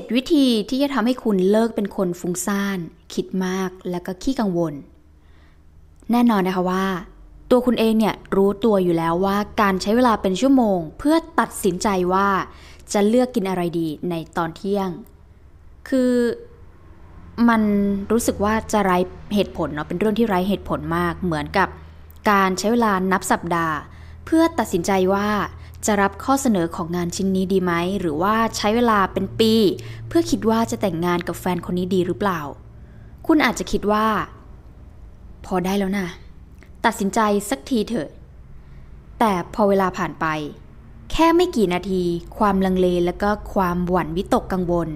7วิธีที่จะทำให้คุณเลิกเป็นคนฟุ้งซ่าน คิดมากแล้วก็ขี้กังวล แน่นอนนะคะว่าตัวคุณเองเนี่ยรู้ตัวอยู่แล้วว่าการใช้เวลาเป็นชั่วโมงเพื่อตัดสินใจว่า จะเลือกกินอะไรดีในตอนเที่ยง คือมันรู้สึกว่าจะไร้เหตุผลเนาะเป็นเรื่องที่ไร้เหตุผลมากเหมือนกับการใช้เวลานับสัปดาห์ เพื่อตัดสินใจว่าจะรับข้อเสนอของงานชิ้นนี้ดีไหม หรือว่าใช้เวลาเป็นปี เพื่อคิดว่าจะแต่งงานกับแฟนคนนี้ดีหรือเปล่า คุณอาจจะคิดว่า พอได้แล้วนะตัดสินใจสักทีเถอะ แต่พอเวลาผ่านไป แค่ไม่กี่นาที ความลังเลและก็ความหวั่นวิตกกังวล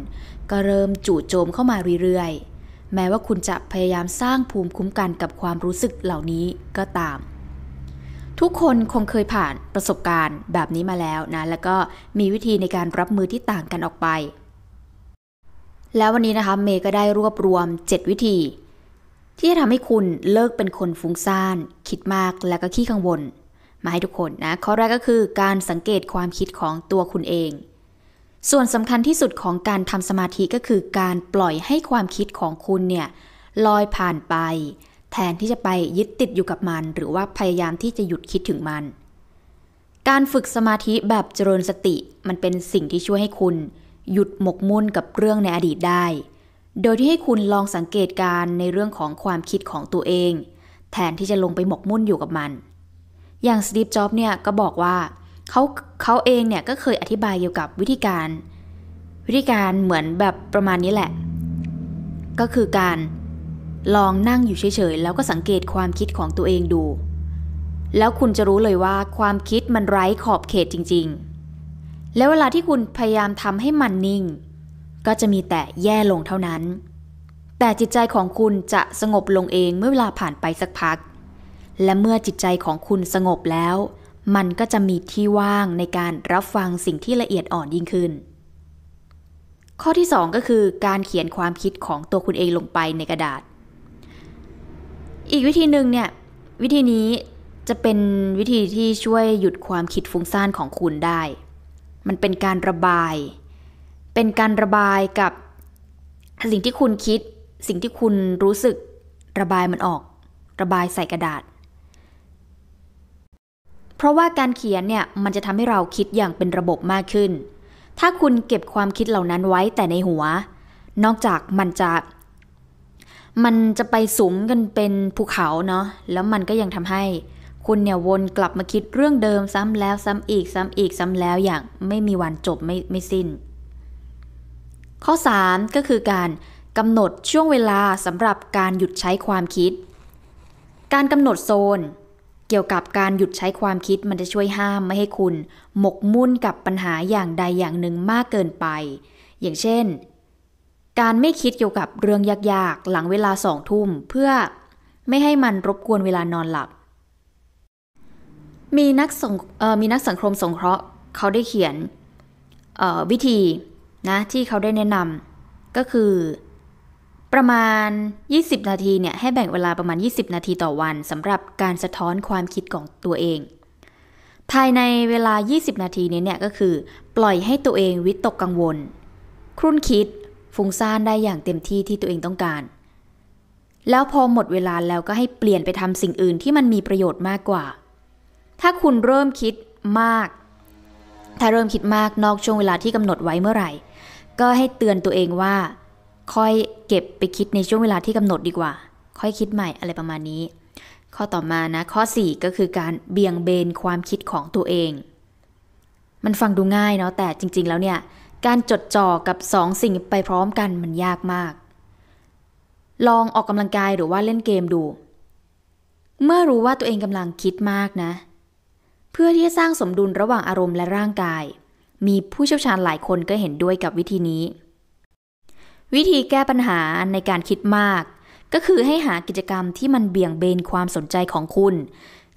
ก็เริ่มจู่โจมเข้ามาเรื่อยๆ แม้ว่าคุณจะพยายามสร้างภูมิคุ้มกันกับความรู้สึกเหล่านี้ก็ตามทุกคนคงเคยผ่านประสบการณ์แบบนี้มาแล้วนะ แล้วก็มีวิธีในการรับมือที่ต่างกันออกไป แล้ววันนี้นะคะเมย์ก็ได้รวบรวม 7 วิธี ที่จะทำให้คุณเลิกเป็นคนฟุ้งซ่าน คิดมาก แล้วก็ขี้กังวลมาให้ทุกคนนะ ข้อแรกก็คือการสังเกตความคิดของตัวคุณเอง ส่วนสำคัญที่สุดของการทำสมาธิก็คือ การปล่อยให้ความคิดของคุณเนี่ยลอยผ่านไปแทนที่จะไปยึดติดอยู่กับมัน หรือว่าพยายามที่จะหยุดคิดถึงมัน การฝึกสมาธิแบบเจริญสติ มันเป็นสิ่งที่ช่วยให้คุณหยุดหมกมุ่นกับเรื่องในอดีตได้ โดยที่ให้คุณลองสังเกตการในเรื่องของความคิดของตัวเอง แทนที่จะลงไปหมกมุ่นอยู่กับมัน อย่างสตีฟจ็อบเนี่ยก็บอกว่าเขาเขาเองเนี่ยก็เคยอธิบายเกี่ยวกับวิธีการ วิธีการเหมือนแบบประมาณนี้แหละ ก็คือการลองนั่งอยู่เฉยๆแล้วก็สังเกตความคิดของตัวเองดู แล้วคุณจะรู้เลยว่าความคิดมันไร้ขอบเขตจริงๆ แล้วเวลาที่คุณพยายามทำให้มันนิ่ง ก็จะมีแต่แย่ลงเท่านั้น แต่จิตใจของคุณจะสงบลงเองเมื่อเวลาผ่านไปสักพัก และเมื่อจิตใจของคุณสงบแล้ว มันก็จะมีที่ว่างในการรับฟังสิ่งที่ละเอียดอ่อนยิ่งขึ้น ข้อที่ 2 ก็คือ การเขียนความคิดของตัวคุณเองลงไปในกระดาษอีกวิธีหนึ่งเนี่ย วิธีนี้จะเป็นวิธีที่ช่วยหยุดความคิดฟุ้งซ่านของคุณได้ มันเป็นการระบาย เป็นการระบายกับ สิ่งที่คุณคิดสิ่งที่คุณรู้สึกระบายมันออกระบายใส่กระดาษ เพราะว่าการเขียนเนี่ย มันจะทำให้เราคิดอย่างเป็นระบบมากขึ้น ถ้าคุณเก็บความคิดเหล่านั้นไว้แต่ในหัวนอกจากมันจะมันจะไปสูงกันเป็นภูเขาเนาะ แล้วมันก็ยังทำให้ คุณเนี่ยวนกลับมาคิดเรื่องเดิมซ้ำแล้วซ้ำอีกซ้ำอีกซ้ำแล้วอย่างไม่มีวันจบไม่ไม่สิ้น ข้อ 3 ก็คือการกำหนดช่วงเวลาสำหรับการหยุดใช้ความคิด การกำหนดโซนเกี่ยวกับการหยุดใช้ความคิดมันจะช่วยห้ามไม่ให้คุณหมกมุ่นกับปัญหาอย่างใดอย่างหนึ่งมากเกินไป อย่างเช่นการไม่คิดเกี่ยวกับเรื่องยากๆ หลังเวลาสองทุ่มเพื่อไม่ให้มันรบกวนเวลานอนหลับ มีนักสงมีนักสังคมสงเคราะห์ เขาได้เขียนวิธีนะที่เขาได้แนะนำก็คือ ประมาณ 20 นาทีเนี่ยให้แบ่งเวลาประมาณ 20 นาทีต่อวันสำหรับการสะท้อนความคิดของตัวเอง ภายในเวลา 20 นาทีนี้เนี่ยก็คือปล่อยให้ตัวเองวิตกกังวล ครุ่นคิดุ้งซ่านได้อย่างเต็มที่ที่ตัวเองต้องการ แล้วพอหมดเวลาแล้วก็ให้เปลี่ยนไปทำสิ่งอื่นที่มันมีประโยชน์มากกว่า ถ้าคุณเริ่มคิดมาก ถ้าเริ่มคิดมากนอกช่วงเวลาที่กำหนดไว้เมื่อไหร่ ก็ให้เตือนตัวเองว่า ค่อยเก็บไปคิดในช่วงเวลาที่กำหนดดีกว่า ค่อยคิดใหม่อะไรประมาณนี้ ข้อต่อมานะข้อ 4 ก็คือการเบี่ยงเบนความคิดของตัวเอง มันฟังดูง่ายเนาะแต่จริง ๆแล้วเนี่ยการจดจ่อกับสองสิ่งไปพร้อมกันมันยากมาก ลองออกกำลังกายหรือว่าเล่นเกมดู เมื่อรู้ว่าตัวเองกำลังคิดมากนะ เพื่อที่จะสร้างสมดุลระหว่างอารมณ์และร่างกาย มีผู้เชี่ยวชาญหลายคนก็เห็นด้วยกับวิธีนี้ วิธีแก้ปัญหาในการคิดมาก ก็คือให้หากิจกรรมที่มันเบี่ยงเบนความสนใจของคุณ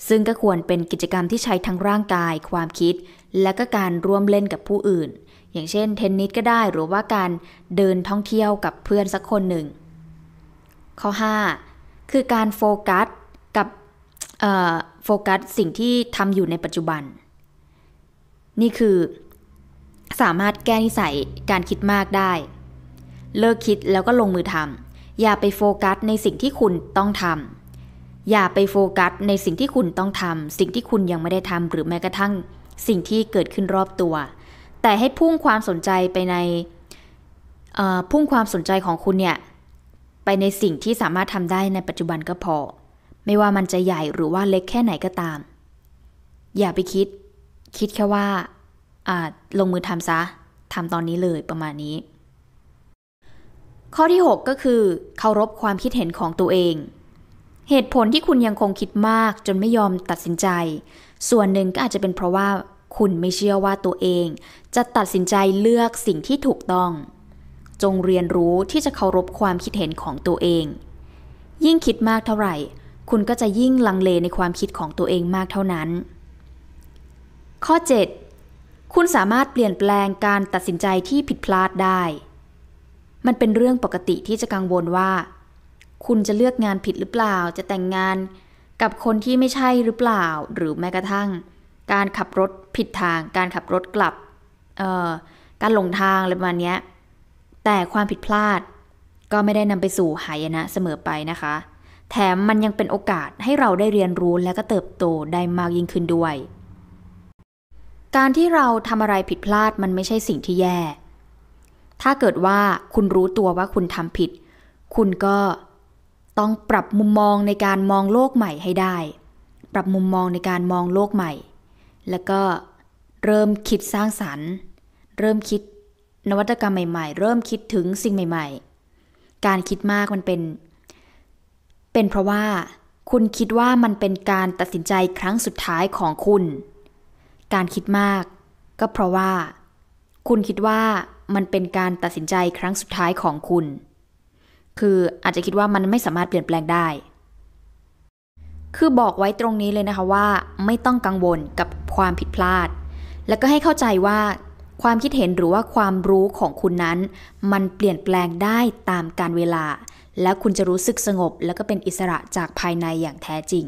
ซึ่งก็ควรเป็นกิจกรรมที่ใช้ทั้งร่างกาย ความคิด และก็การร่วมเล่นกับผู้อื่นอย่างเช่นเทนนิสก็ได้หรือว่าการเดินท่องเที่ยวกับเพื่อนสักคนหนึ่ง ข้อ 5 คือการโฟกัสกับโฟกัสสิ่งที่ทำอยู่ในปัจจุบัน นี่คือ สามารถแก้นิสัยการคิดมากได้ เลิกคิดแล้วก็ลงมือทำอย่าไปโฟกัสในสิ่งที่คุณต้องทำอย่าไปโฟกัสในสิ่งที่คุณต้องทำสิ่งที่คุณยังไม่ได้ทำหรือแม้กระทั่งสิ่งที่เกิดขึ้นรอบตัวแต่ให้พุ่งความสนใจไปในพุ่งความสนใจของคุณเนี่ยไปในสิ่งที่สามารถทำได้ในปัจจุบันก็พอไม่ว่ามันจะใหญ่หรือว่าเล็กแค่ไหนก็ตาม อย่าไปคิดคิดแค่ว่าลงมือทำซะทำตอนนี้เลยประมาณนี้ ข้อที่ 6 ก็คือ เคารพความคิดเห็นของตัวเอง เหตุผลที่คุณยังคงคิดมากจนไม่ยอมตัดสินใจ ส่วนหนึ่งก็อาจจะเป็นเพราะว่าคุณไม่เชื่อว่าตัวเองจะตัดสินใจเลือกสิ่งที่ถูกต้อง จงเรียนรู้ที่จะเคารพความคิดเห็นของตัวเอง ยิ่งคิดมากเท่าไหร่ คุณก็จะยิ่งลังเลในความคิดของตัวเองมากเท่านั้น ข้อ 7 คุณสามารถเปลี่ยนแปลงการตัดสินใจที่ผิดพลาดได้ มันเป็นเรื่องปกติที่จะกังวลว่า คุณจะเลือกงานผิดหรือเปล่า จะแต่งงานกับคนที่ไม่ใช่หรือเปล่า หรือแม้กระทั่งการขับรถผิดทาง การขับรถกลับการหลงทางอะไรประมาณนี้ แต่ความผิดพลาดก็ไม่ได้นำไปสู่หายนะเสมอไปนะคะ แถมมันยังเป็นโอกาสให้เราได้เรียนรู้และก็เติบโตได้มากยิ่งขึ้นด้วย การที่เราทำอะไรผิดพลาดมันไม่ใช่สิ่งที่แย่ ถ้าเกิดว่าคุณรู้ตัวว่าคุณทำผิด คุณก็ต้องปรับมุมมองในการมองโลกใหม่ให้ได้ ปรับมุมมองในการมองโลกใหม่แล้วก็เริ่มคิดสร้างสรรค์ เริ่มคิดนวัตกรรมใหม่ ๆ เริ่มคิดถึงสิ่งใหม่ๆ การคิดมากมันเป็น เป็นเพราะว่า คุณคิดว่ามันเป็นการตัดสินใจครั้งสุดท้ายของคุณ การคิดมากก็เพราะว่าคุณคิดว่ามันเป็นการตัดสินใจครั้งสุดท้ายของคุณ คืออาจจะคิดว่ามันไม่สามารถเปลี่ยนแปลงได้คือบอกไว้ตรงนี้เลยนะคะว่า ไม่ต้องกังวลกับความผิดพลาด แล้วก็ให้เข้าใจว่าความคิดเห็นหรือว่าความรู้ของคุณนั้น มันเปลี่ยนแปลงได้ตามการเวลา และคุณจะรู้สึกสงบแล้วก็เป็นอิสระจากภายในอย่างแท้จริง